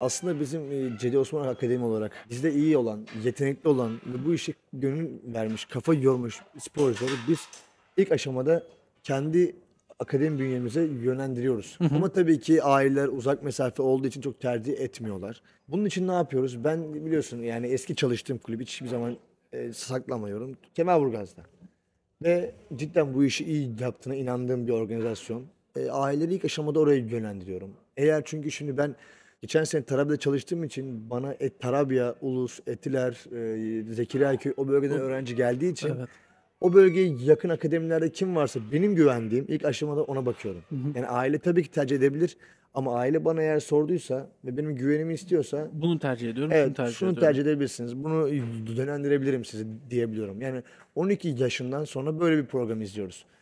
Aslında bizim Cedi Osman Akademi olarak bizde iyi olan, yetenekli olan ve bu işe gönül vermiş, kafa yormuş sporcuları biz ilk aşamada kendi akademi bünyemize yönlendiriyoruz. Hı hı. Ama tabii ki aileler uzak mesafe olduğu için çok tercih etmiyorlar. Bunun için ne yapıyoruz? Ben biliyorsun yani eski çalıştığım kulüp hiçbir zaman e, saklamıyorum. Kemerburgaz'da. Ve cidden bu işi iyi yaptığına inandığım bir organizasyon. E, aileleri ilk aşamada oraya yönlendiriyorum. Eğer çünkü şimdi ben Geçen sene Tarabya'da çalıştığım için bana et, Tarabya, Ulus, Etiler, e, Zekeriyaköy o bölgeden öğrenci geldiği için evet. o bölgeye yakın akademilerde kim varsa benim güvendiğim ilk aşamada ona bakıyorum. Hı hı. Yani aile tabii ki tercih edebilir ama aile bana eğer sorduysa ve benim güvenimi istiyorsa bunu tercih ediyorum. Evet, şunu tercih, şunu ediyorum. tercih edebilirsiniz. Bunu dönendirebilirim sizi diyebiliyorum. Yani 12 yaşından sonra böyle bir program izliyoruz.